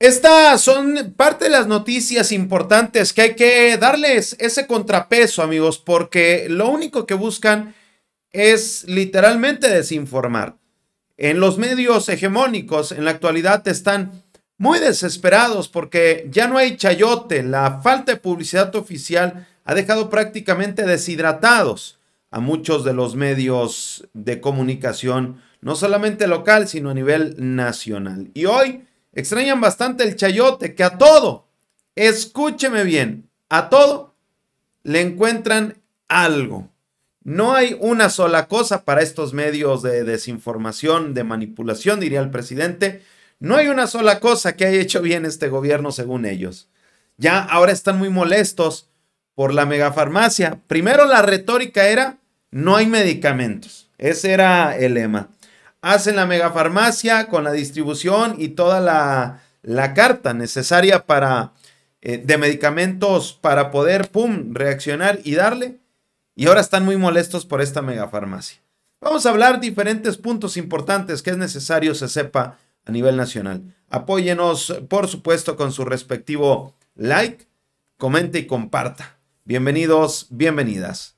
Estas son parte de las noticias importantes que hay que darles ese contrapeso, amigos, porque lo único que buscan es literalmente desinformar. En los medios hegemónicos en la actualidad están muy desesperados porque ya no hay chayote, la falta de publicidad oficial ha dejado prácticamente deshidratados a muchos de los medios de comunicación, no solamente local, sino a nivel nacional. Y hoy Extrañan bastante el chayote, que a todo, escúcheme bien, a todo le encuentran algo. No hay una sola cosa para estos medios de desinformación, de manipulación, diría el presidente. No hay una sola cosa que haya hecho bien este gobierno, según ellos. Ya ahora están muy molestos por la megafarmacia. Primero la retórica era, no hay medicamentos. Ese era el lema hacen la megafarmacia con la distribución y toda la, la carta necesaria para eh, de medicamentos para poder, pum, reaccionar y darle. Y ahora están muy molestos por esta megafarmacia. Vamos a hablar diferentes puntos importantes que es necesario se sepa a nivel nacional. Apóyenos, por supuesto, con su respectivo like, comente y comparta. Bienvenidos, bienvenidas.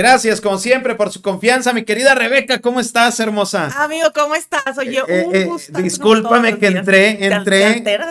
Gracias, como siempre, por su confianza. Mi querida Rebeca, ¿cómo estás, hermosa? Amigo, ¿cómo estás? Oye, eh, eh, eh, discúlpame que entré, entré.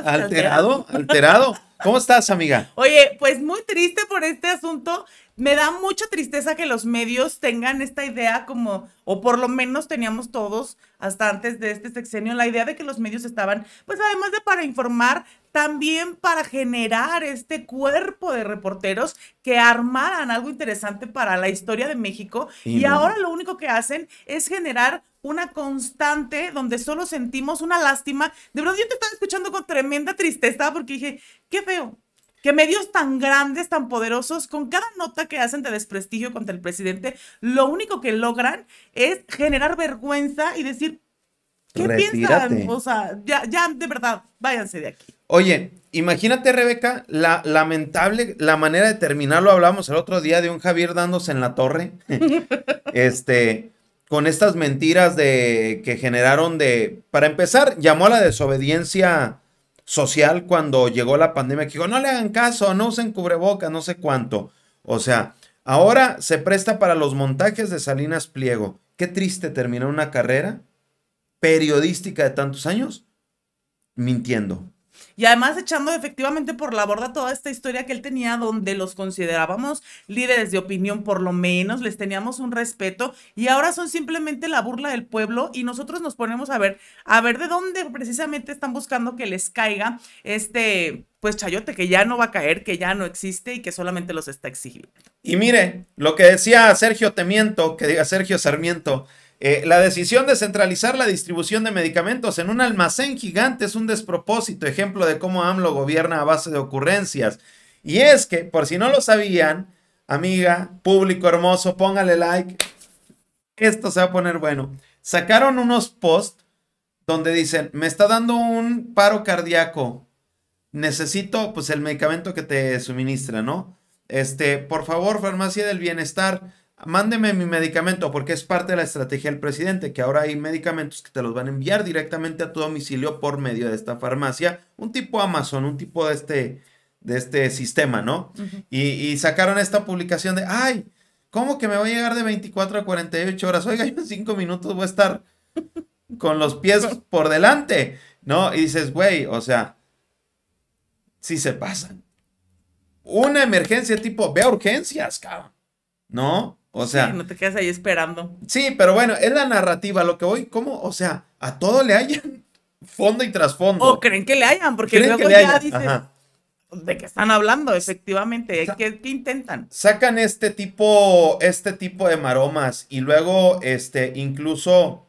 alterado, alterado. ¿Cómo estás, amiga? Oye, pues muy triste por este asunto. Me da mucha tristeza que los medios tengan esta idea como, o por lo menos teníamos todos hasta antes de este sexenio, la idea de que los medios estaban, pues además de para informar, también para generar este cuerpo de reporteros que armaran algo interesante para la historia de México. Y, ahora lo único que hacen es generar una constante donde solo sentimos una lástima. De verdad, yo te estaba escuchando con tremenda tristeza porque dije, qué feo, que medios tan grandes, tan poderosos, con cada nota que hacen de desprestigio contra el presidente, lo único que logran es generar vergüenza y decir, ¿qué piensan? O sea, ya, ya, de verdad, váyanse de aquí. Oye, imagínate, Rebeca, la lamentable, la manera de terminarlo, hablamos el otro día de un Javier dándose en la torre. este, con estas mentiras de que generaron de. Para empezar, llamó a la desobediencia social cuando llegó la pandemia, que dijo, no le hagan caso, no usen cubrebocas, no sé cuánto. O sea, ahora se presta para los montajes de Salinas Pliego. Qué triste terminar una carrera periodística de tantos años mintiendo. Y además echando efectivamente por la borda toda esta historia que él tenía donde los considerábamos líderes de opinión por lo menos, les teníamos un respeto y ahora son simplemente la burla del pueblo y nosotros nos ponemos a ver, a ver de dónde precisamente están buscando que les caiga este pues chayote que ya no va a caer, que ya no existe y que solamente los está exigiendo. Y mire, lo que decía Sergio Temiento, que diga Sergio Sarmiento, eh, la decisión de centralizar la distribución de medicamentos en un almacén gigante es un despropósito, ejemplo de cómo AMLO gobierna a base de ocurrencias. Y es que, por si no lo sabían, amiga, público hermoso, póngale like. Esto se va a poner bueno. Sacaron unos posts donde dicen, me está dando un paro cardíaco, necesito pues el medicamento que te suministra, ¿no? Este, por favor, farmacia del bienestar, mándeme mi medicamento, porque es parte de la estrategia del presidente, que ahora hay medicamentos que te los van a enviar directamente a tu domicilio por medio de esta farmacia, un tipo Amazon, un tipo de este, de este sistema, ¿no? y, sacaron esta publicación de, ay, ¿cómo que me voy a llegar de 24 a 48 horas? Oiga, en 5 minutos voy a estar con los pies por delante, ¿no? Y dices, güey, o sea, sí se pasan. Una emergencia tipo, ve a urgencias, cabrón, ¿no? O sea. no te quedas ahí esperando. Sí, pero bueno, es la narrativa, lo que voy, ¿cómo? O sea, a todo le hayan fondo y trasfondo. O creen que le hayan, porque luego que ya ¿De qué están hablando? Efectivamente, que ¿qué, intentan? Sacan este tipo, este tipo de maromas y luego, este, incluso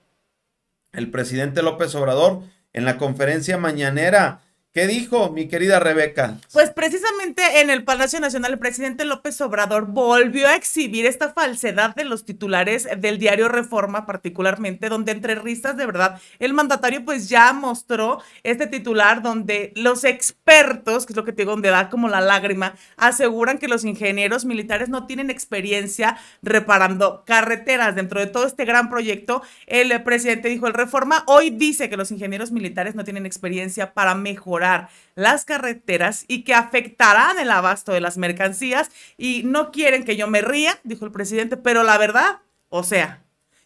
el presidente López Obrador en la conferencia mañanera ¿Qué dijo mi querida Rebeca? Pues precisamente en el Palacio Nacional, el presidente López Obrador volvió a exhibir esta falsedad de los titulares del diario Reforma particularmente, donde entre risas de verdad el mandatario pues ya mostró este titular donde los expertos, que es lo que te digo, donde da como la lágrima, aseguran que los ingenieros militares no tienen experiencia reparando carreteras. Dentro de todo este gran proyecto, el presidente dijo, el Reforma hoy dice que los ingenieros militares no tienen experiencia para mejorar las carreteras y que afectarán el abasto de las mercancías y no quieren que yo me ría, dijo el presidente, pero la verdad, o sea,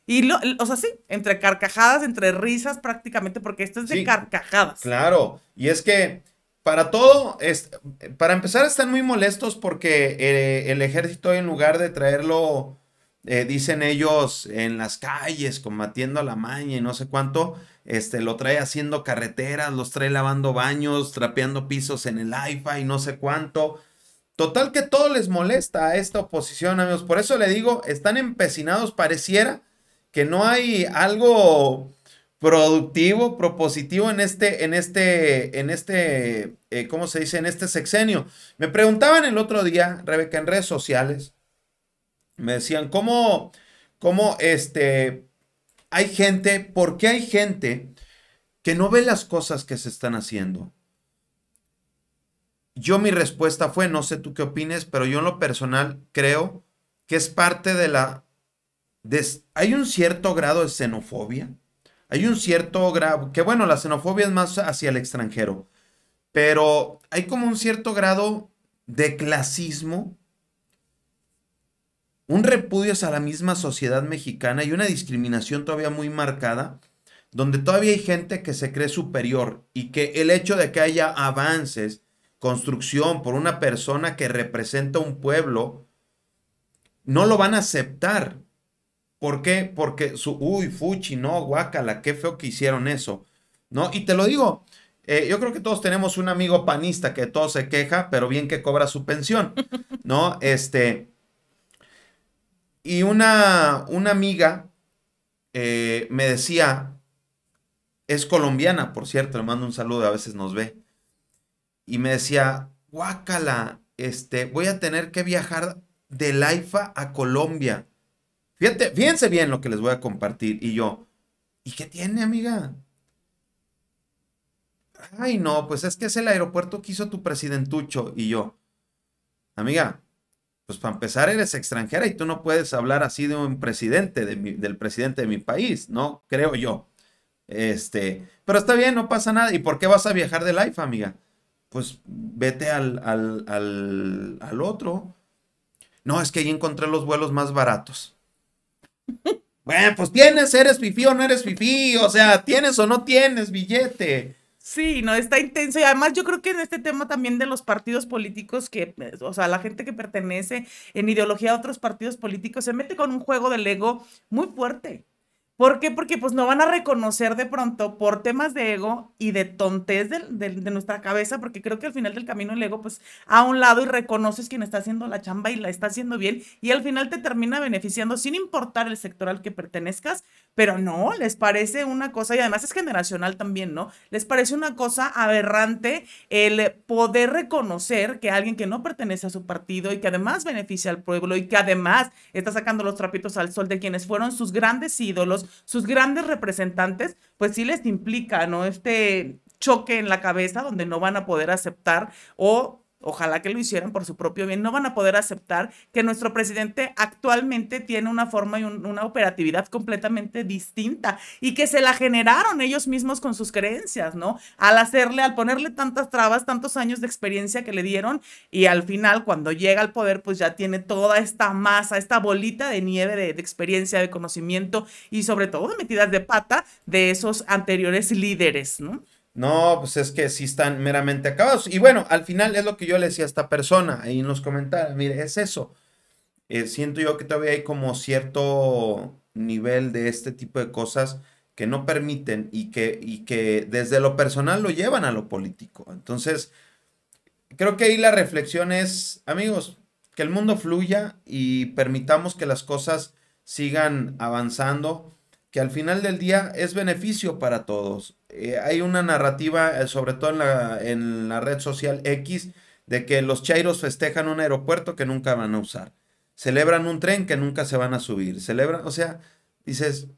y lo, o sea, sí, entre carcajadas, entre risas prácticamente, porque esto es de carcajadas. Claro, y es que para todo, es, para empezar, están muy molestos porque eh, el ejército en lugar de traerlo eh, dicen ellos, en las calles, combatiendo a la maña y no sé cuánto, este, lo trae haciendo carreteras, los trae lavando baños, trapeando pisos en el IFA y no sé cuánto. Total que todo les molesta a esta oposición, amigos. Por eso le digo, están empecinados, pareciera que no hay algo productivo, propositivo en este, en este, en este, eh, ¿cómo se dice? En este sexenio. Me preguntaban el otro día, Rebeca, en redes sociales, me decían, ¿cómo, cómo este, hay gente, por qué hay gente que no ve las cosas que se están haciendo? Yo mi respuesta fue, no sé tú qué opines, pero yo en lo personal creo que es parte de la... hay un cierto grado de xenofobia. Hay un cierto grado... Que bueno, la xenofobia es más hacia el extranjero. Pero hay como un cierto grado de clasismo un repudio a la misma sociedad mexicana y una discriminación todavía muy marcada, donde todavía hay gente que se cree superior y que el hecho de que haya avances, construcción por una persona que representa un pueblo, no lo van a aceptar. ¿Por qué? Porque su, uy, fuchi, no, guácala, qué feo que hicieron eso. ¿No? Y te lo digo, eh, yo creo que todos tenemos un amigo panista que todo se queja, pero bien que cobra su pensión, ¿no? Este, y una, una amiga eh, me decía, es colombiana, por cierto, le mando un saludo, a veces nos ve. Y me decía, guácala, este, voy a tener que viajar de Laifa a Colombia. Fíjate, fíjense bien lo que les voy a compartir. Y yo, ¿y qué tiene, amiga? Ay, no, pues es que es el aeropuerto que hizo tu presidentucho. Y yo, amiga, pues para empezar eres extranjera y tú no puedes hablar así de un presidente, del presidente de mi país, ¿no? Creo yo. Este, pero está bien, no pasa nada. ¿Y por qué vas a viajar de life, amiga? Pues vete al, al, al, otro. No, es que ahí encontré los vuelos más baratos. Bueno, pues tienes, eres fifí o no eres fifí, o sea, tienes o no tienes billete. Sí, no, está intenso. Y además yo creo que en este tema también de los partidos políticos, que, pues, o sea, la gente que pertenece en ideología a otros partidos políticos se mete con un juego del ego muy fuerte. ¿Por qué? Porque pues no van a reconocer de pronto por temas de ego y de tontez de, de nuestra cabeza, porque creo que al final del camino el ego pues a un lado y reconoces quien está haciendo la chamba y la está haciendo bien y al final te termina beneficiando sin importar el sector al que pertenezcas, pero no, les parece una cosa, y además es generacional también, ¿no? Les parece una cosa aberrante el poder reconocer que alguien que no pertenece a su partido y que además beneficia al pueblo y que además está sacando los trapitos al sol de quienes fueron sus grandes ídolos, sus grandes representantes, pues sí les implica, ¿no? Este choque en la cabeza donde no van a poder aceptar o Ojalá que lo hicieran por su propio bien. No van a poder aceptar que nuestro presidente actualmente tiene una forma y una operatividad completamente distinta y que se la generaron ellos mismos con sus creencias, ¿no? Al hacerle, al ponerle tantas trabas, tantos años de experiencia que le dieron y al final cuando llega al poder pues ya tiene toda esta masa, esta bolita de nieve de, de experiencia, de conocimiento y sobre todo metidas de pata de esos anteriores líderes, ¿no? No, pues es que sí están meramente acabados. Y bueno, al final es lo que yo le decía a esta persona ahí en los comentarios. Mire, es eso. Eh, siento yo que todavía hay como cierto nivel de este tipo de cosas que no permiten y que, y que desde lo personal lo llevan a lo político. Entonces, creo que ahí la reflexión es, amigos, que el mundo fluya y permitamos que las cosas sigan avanzando que al final del día es beneficio para todos. Eh, hay una narrativa, eh, sobre todo en la, en la red social X, de que los chairos festejan un aeropuerto que nunca van a usar. Celebran un tren que nunca se van a subir. Celebran, o sea, dices,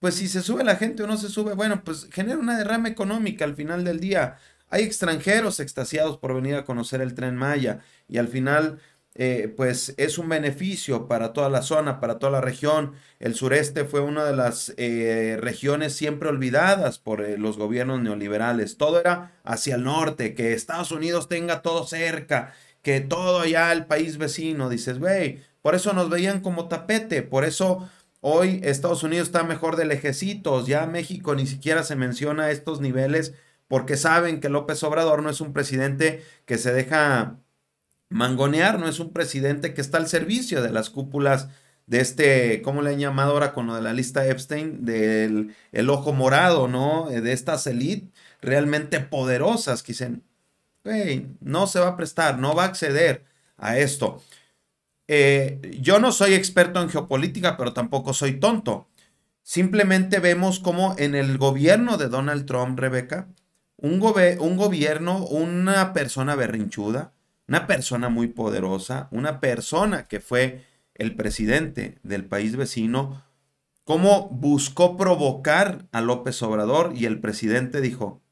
pues si se sube la gente o no se sube, bueno, pues genera una derrama económica al final del día. Hay extranjeros extasiados por venir a conocer el tren Maya y al final eh, pues es un beneficio para toda la zona, para toda la región. El sureste fue una de las eh, regiones siempre olvidadas por eh, los gobiernos neoliberales. Todo era hacia el norte, que Estados Unidos tenga todo cerca, que todo allá el país vecino, dices, güey, por eso nos veían como tapete, por eso hoy Estados Unidos está mejor de lejecitos, ya México ni siquiera se menciona a estos niveles porque saben que López Obrador no es un presidente que se deja Mangonear no es un presidente que está al servicio de las cúpulas de este, ¿cómo le han llamado ahora con lo de la lista Epstein? Del el ojo morado, ¿no? Eh, de estas élites realmente poderosas que dicen, no se va a prestar, no va a acceder a esto. Eh, yo no soy experto en geopolítica, pero tampoco soy tonto. Simplemente vemos cómo en el gobierno de Donald Trump, Rebeca, un, un gobierno, una persona berrinchuda, una persona muy poderosa, una persona que fue el presidente del país vecino, cómo buscó provocar a López Obrador y el presidente dijo,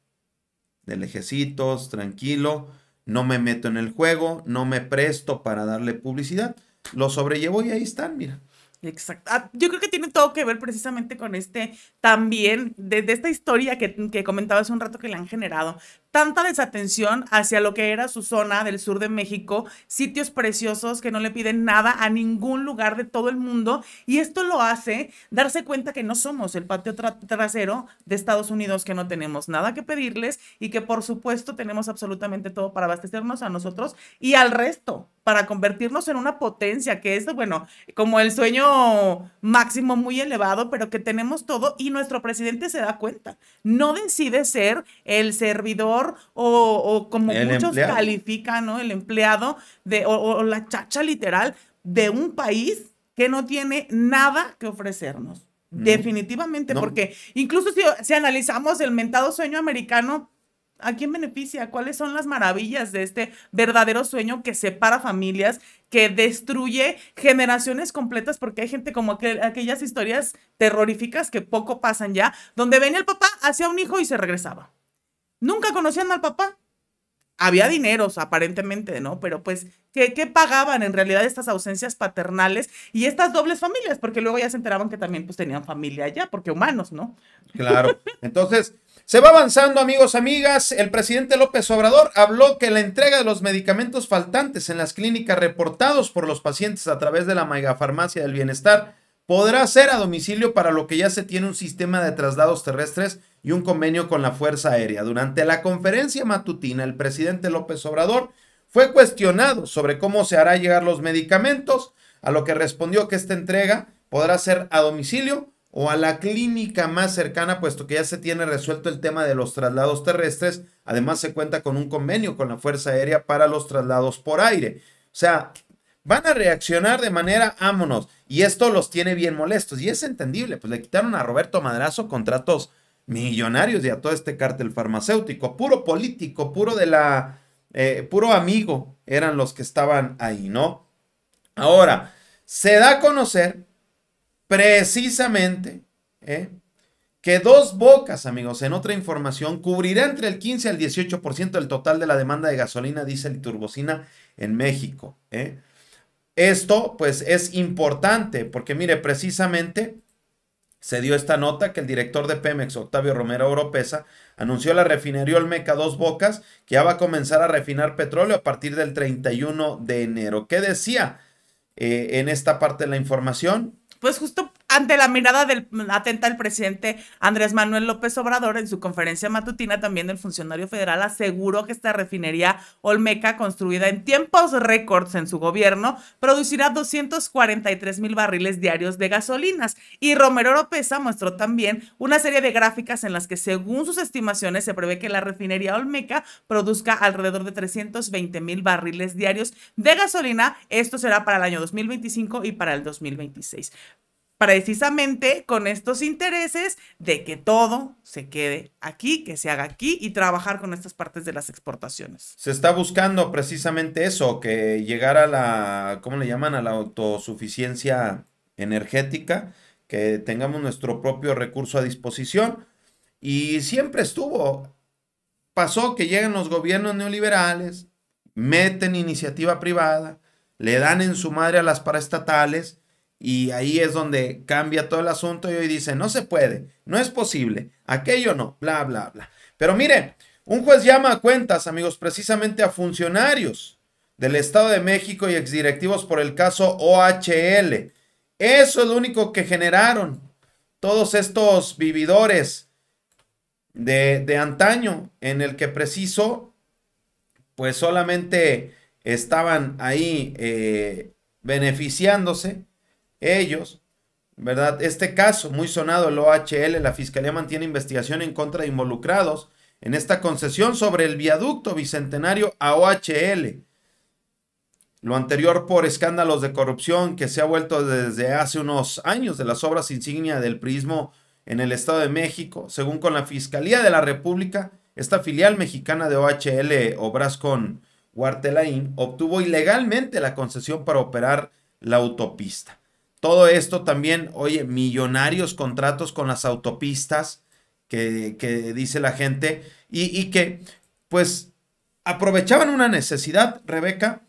de lejecitos, tranquilo, no me meto en el juego, no me presto para darle publicidad. Lo sobrellevo y ahí están, mira. Exacto. Ah, yo creo que tiene todo que ver precisamente con este también, de, esta historia que, que comentaba hace un rato que le han generado tanta desatención hacia lo que era su zona del sur de México, sitios preciosos que no le piden nada a ningún lugar de todo el mundo. Y esto lo hace darse cuenta que no somos el patio trasero de Estados Unidos, que no tenemos nada que pedirles y que por supuesto tenemos absolutamente todo para abastecernos a nosotros y al resto para convertirnos en una potencia, que es, bueno, como el sueño máximo muy elevado, pero que tenemos todo y nuestro presidente se da cuenta. No decide ser el servidor o, como muchos califican, ¿no? El empleado de, o, la chacha literal de un país que no tiene nada que ofrecernos. Definitivamente, porque incluso si, analizamos el mentado sueño americano, ¿A quién beneficia? ¿Cuáles son las maravillas de este verdadero sueño que separa familias, que destruye generaciones completas? Porque hay gente como aquellas historias terroríficas que poco pasan ya, donde venía el papá, hacía un hijo y se regresaba. Nunca conocían al papá, había dineros aparentemente, ¿no? Pero pues, ¿qué, ¿qué, pagaban en realidad estas ausencias paternales y estas dobles familias? Porque luego ya se enteraban que también pues tenían familia allá, porque humanos, ¿no? Claro. Entonces, se va avanzando, amigos, amigas. El presidente López Obrador habló que la entrega de los medicamentos faltantes en las clínicas reportados por los pacientes a través de la megafarmacia del bienestar podrá ser a domicilio para lo que ya se tiene un sistema de traslados terrestres y un convenio con la Fuerza Aérea. Durante la conferencia matutina, el presidente López Obrador fue cuestionado sobre cómo se hará llegar los medicamentos, a lo que respondió que esta entrega podrá ser a domicilio o a la clínica más cercana, puesto que ya se tiene resuelto el tema de los traslados terrestres. Además, se cuenta con un convenio con la Fuerza Aérea para los traslados por aire. O sea, van a reaccionar de manera ámonos. Y esto los tiene bien molestos. Y es entendible, pues le quitaron a Roberto Madrazo contratos millonarios y a todo este cártel farmacéutico, puro político, puro de la, eh, puro amigo, eran los que estaban ahí, ¿no? Ahora, se da a conocer precisamente ¿eh? que dos bocas, amigos, en otra información, cubrirá entre el 15 al 18% del total de la demanda de gasolina, diésel y turbocina en México, ¿eh? Esto pues es importante porque mire, precisamente se dio esta nota que el director de Pemex, Octavio Romero Oropesa, anunció la refinería Olmeca Dos Bocas que ya va a comenzar a refinar petróleo a partir del 31 de enero. ¿Qué decía eh, en esta parte de la información? Pues justo ante la mirada del, atenta del presidente Andrés Manuel López Obrador, en su conferencia matutina también el funcionario federal aseguró que esta refinería Olmeca, construida en tiempos récords en su gobierno, producirá 243 mil barriles diarios de gasolinas. Y Romero López mostró también una serie de gráficas en las que, según sus estimaciones, se prevé que la refinería Olmeca produzca alrededor de 320 mil barriles diarios de gasolina. Esto será para el año 2025 y para el 2026 precisamente con estos intereses de que todo se quede aquí, que se haga aquí y trabajar con estas partes de las exportaciones. Se está buscando precisamente eso, que llegar a la, ¿cómo le llaman? A la autosuficiencia energética, que tengamos nuestro propio recurso a disposición. Y siempre estuvo. Pasó que llegan los gobiernos neoliberales, meten iniciativa privada, le dan en su madre a las paraestatales y ahí es donde cambia todo el asunto y hoy dice, no se puede, no es posible, aquello no, bla, bla, bla. Pero mire, un juez llama a cuentas, amigos, precisamente a funcionarios del Estado de México y exdirectivos por el caso OHL. Eso es lo único que generaron todos estos vividores de, antaño, en el que preciso, pues solamente estaban ahí eh, beneficiándose ellos, ¿verdad? Este caso, muy sonado el OHL, la Fiscalía mantiene investigación en contra de involucrados en esta concesión sobre el viaducto bicentenario a OHL. Lo anterior por escándalos de corrupción que se ha vuelto desde hace unos años de las obras insignia del prismo en el Estado de México, según con la Fiscalía de la República, esta filial mexicana de OHL, con Huartelaín, obtuvo ilegalmente la concesión para operar la autopista. Todo esto también, oye, millonarios contratos con las autopistas que, dice la gente y, que pues aprovechaban una necesidad, Rebeca,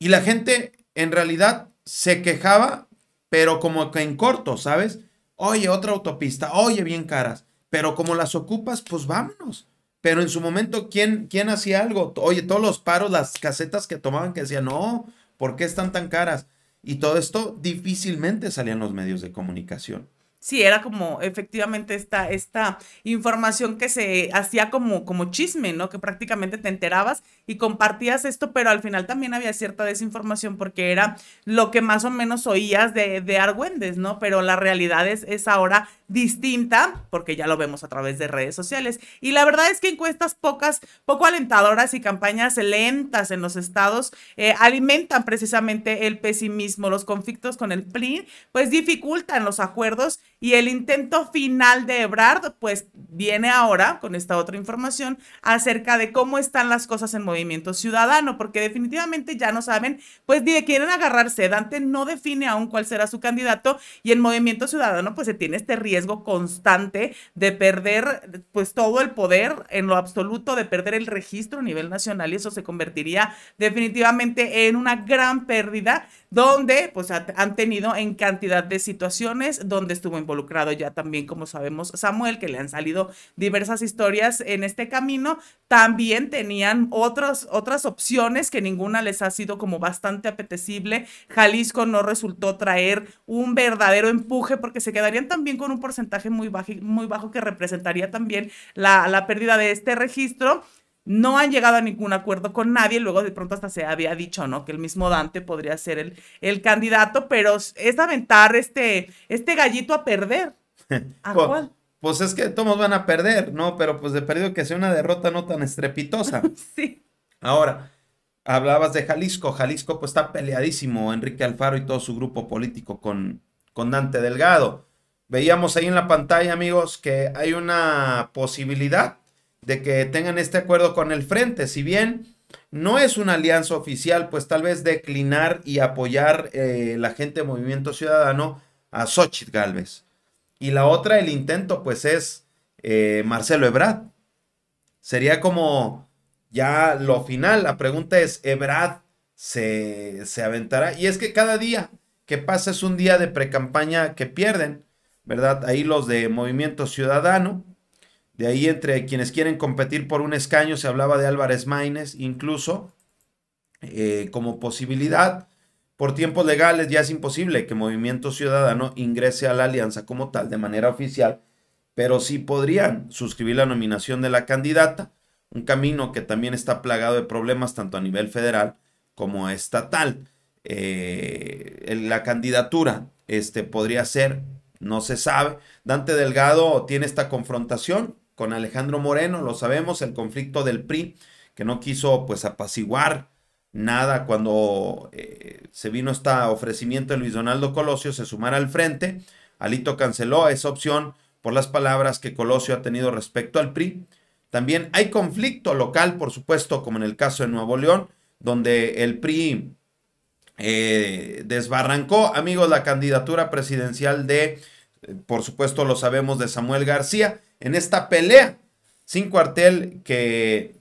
y la gente en realidad se quejaba, pero como que en corto, ¿sabes? Oye, otra autopista, oye, bien caras, pero como las ocupas, pues vámonos. Pero en su momento, ¿quién, quién hacía algo? Oye, todos los paros, las casetas que tomaban que decían, no, ¿por qué están tan caras? Y todo esto difícilmente salía en los medios de comunicación. Sí, era como efectivamente esta, esta información que se hacía como, como chisme, ¿no? Que prácticamente te enterabas y compartías esto, pero al final también había cierta desinformación porque era lo que más o menos oías de, de Argüendes, ¿no? Pero la realidad es, es ahora distinta porque ya lo vemos a través de redes sociales. Y la verdad es que encuestas pocas, poco alentadoras y campañas lentas en los estados eh, alimentan precisamente el pesimismo. Los conflictos con el PRI pues dificultan los acuerdos y el intento final de Ebrard, pues viene ahora con esta otra información acerca de cómo están las cosas en Movimiento Ciudadano, porque definitivamente ya no saben, pues de quieren agarrarse. Dante no define aún cuál será su candidato y en Movimiento Ciudadano, pues se tiene este riesgo constante de perder, pues todo el poder en lo absoluto, de perder el registro a nivel nacional y eso se convertiría definitivamente en una gran pérdida donde, pues, han tenido en cantidad de situaciones donde estuvo en involucrado ya también, como sabemos, Samuel, que le han salido diversas historias en este camino, también tenían otras otras opciones que ninguna les ha sido como bastante apetecible. Jalisco no resultó traer un verdadero empuje porque se quedarían también con un porcentaje muy bajo, muy bajo que representaría también la, la pérdida de este registro no han llegado a ningún acuerdo con nadie, luego de pronto hasta se había dicho, ¿no? Que el mismo Dante podría ser el, el candidato, pero es aventar este, este gallito a perder. ¿A pues, Pues es que todos van a perder, ¿no? Pero pues de perdido que sea una derrota no tan estrepitosa. sí. Ahora, hablabas de Jalisco. Jalisco pues está peleadísimo, Enrique Alfaro y todo su grupo político con, con Dante Delgado. Veíamos ahí en la pantalla, amigos, que hay una posibilidad de que tengan este acuerdo con el frente. Si bien no es una alianza oficial, pues tal vez declinar y apoyar eh, la gente de Movimiento Ciudadano a Xochitl Galvez. Y la otra, el intento, pues es eh, Marcelo Ebrad. Sería como ya lo final. La pregunta es, ¿Ebrard se, aventará? Y es que cada día que pasa es un día de precampaña que pierden, ¿verdad? Ahí los de Movimiento Ciudadano, de ahí entre quienes quieren competir por un escaño se hablaba de Álvarez Maínez incluso eh, como posibilidad. Por tiempos legales ya es imposible que Movimiento Ciudadano ingrese a la alianza como tal de manera oficial, pero sí podrían suscribir la nominación de la candidata, un camino que también está plagado de problemas tanto a nivel federal como estatal. Eh, la candidatura este, podría ser, no se sabe. Dante Delgado tiene esta confrontación con Alejandro Moreno, lo sabemos, el conflicto del PRI, que no quiso pues apaciguar nada cuando eh, se vino este ofrecimiento de Luis Donaldo Colosio, se sumara al frente. Alito canceló esa opción por las palabras que Colosio ha tenido respecto al PRI. También hay conflicto local, por supuesto, como en el caso de Nuevo León, donde el PRI eh, desbarrancó, amigos, la candidatura presidencial de eh, por supuesto lo sabemos de Samuel García, en esta pelea sin cuartel que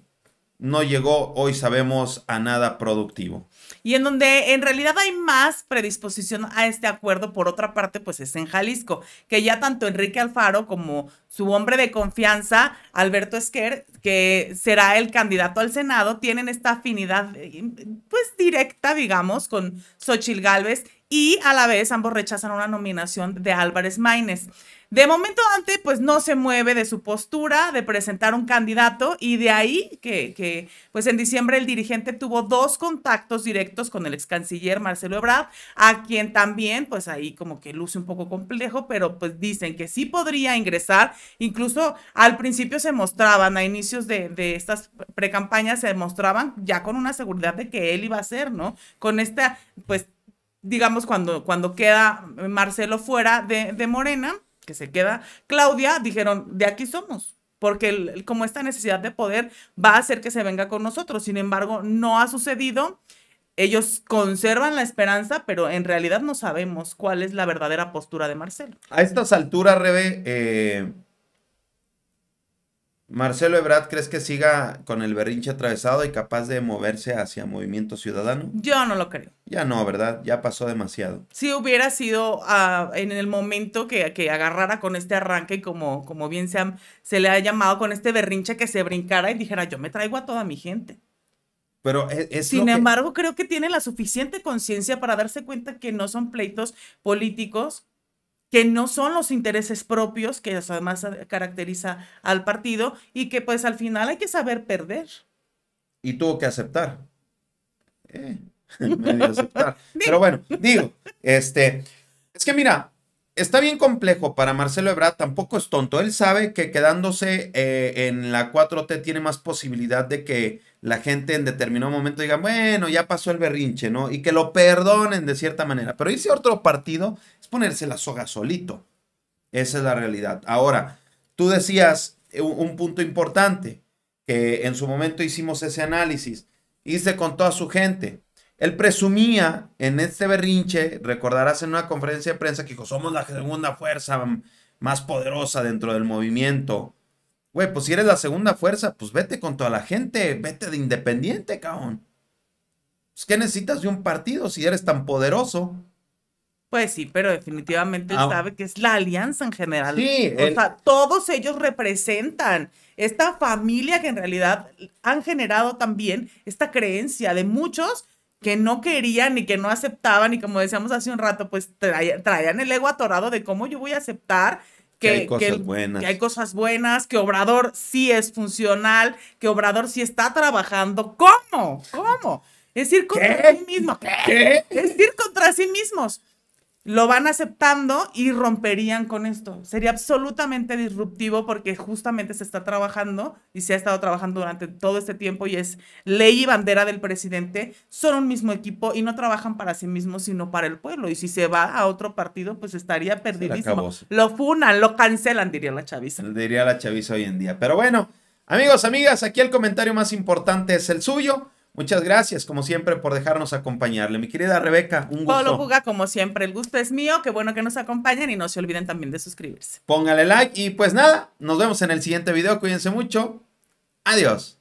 no llegó, hoy sabemos, a nada productivo. Y en donde en realidad hay más predisposición a este acuerdo, por otra parte, pues es en Jalisco, que ya tanto Enrique Alfaro como su hombre de confianza, Alberto Esquer, que será el candidato al Senado, tienen esta afinidad, eh, pues directa, digamos, con Xochil Gálvez y a la vez ambos rechazan una nominación de Álvarez Maínez. De momento Dante pues no se mueve de su postura de presentar un candidato y de ahí que, pues en diciembre el dirigente tuvo dos contactos directos con el ex canciller Marcelo Ebrard, a quien también pues ahí como que luce un poco complejo, pero pues dicen que sí podría ingresar, incluso al principio se mostraban, a inicios de, de estas precampañas se mostraban ya con una seguridad de que él iba a ser, ¿no? Con esta pues digamos, cuando, cuando queda Marcelo fuera de, Morena, que se queda Claudia, dijeron, de aquí somos porque como esta necesidad de poder va a hacer que se venga con nosotros. Sin embargo, no ha sucedido. Ellos conservan la esperanza, pero en realidad no sabemos cuál es la verdadera postura de Marcelo. A estas alturas, Rebe, eh, Marcelo Ebrard, ¿crees que siga con el berrinche atravesado y capaz de moverse hacia Movimiento Ciudadano? Yo no lo creo. Ya no, ¿verdad? Ya pasó demasiado. Si hubiera sido ah, en el momento que, que, agarrara con este arranque, como, como bien se, se le ha llamado, con este berrinche que se brincara y dijera, yo me traigo a toda mi gente. Pero e, es, Sin embargo, creo que tiene la suficiente conciencia para darse cuenta que no son pleitos políticos, que no son los intereses propios que además eh, caracteriza al partido y que pues al final hay que saber perder. Y tuvo que aceptar. Eh, aceptar. Pero bueno, digo, este, es que mira, está bien complejo para Marcelo Ebrard, tampoco es tonto. Él sabe que quedándose eh, en la 4T tiene más posibilidad de que la gente en determinado momento diga, bueno, ya pasó el berrinche, ¿no? Y que lo perdonen de cierta manera. Pero hice otro partido ponerse la soga solito. Esa es la realidad. Ahora, tú decías eh, un, punto importante, que en su momento hicimos ese análisis. Hice con toda su gente. Él presumía en este berrinche, recordarás en una conferencia de prensa que somos la segunda fuerza más poderosa dentro del movimiento. Güey, pues si eres la segunda fuerza, pues vete con toda la gente, vete de independiente, cabrón. Pues, ¿Qué necesitas de un partido si eres tan poderoso? Pues sí, pero definitivamente ah, sabe que es la alianza en general. todos ellos representan esta familia que en realidad han generado también esta creencia de muchos que no querían y que no aceptaban y como decíamos hace un rato, pues traían, el ego atorado de cómo yo voy a aceptar que, hay cosas buenas. que hay cosas buenas, que Obrador sí es funcional, que Obrador sí está trabajando. ¿Cómo? ¿Cómo? Es ir contra sí mismo. ¿Qué? Es ir contra sí mismos lo van aceptando y romperían con esto. Sería absolutamente disruptivo porque justamente se está trabajando y se ha estado trabajando durante todo este tiempo y es ley y bandera del presidente. Son un mismo equipo y no trabajan para sí mismos, sino para el pueblo. Y si se va a otro partido, pues estaría perdidísimo. Lo funan, lo cancelan, diría la chaviza. Diría la chaviza hoy en día. Pero bueno, amigos, amigas, aquí el comentario más importante es el suyo. Muchas gracias, como siempre, por dejarnos acompañarle. Mi querida Rebeca, un gusto. Juga, como siempre, el gusto es mío. Qué bueno que nos acompañen y no se olviden también de suscribirse. Póngale like y pues nada, nos vemos en el siguiente video. Cuídense mucho. Adiós.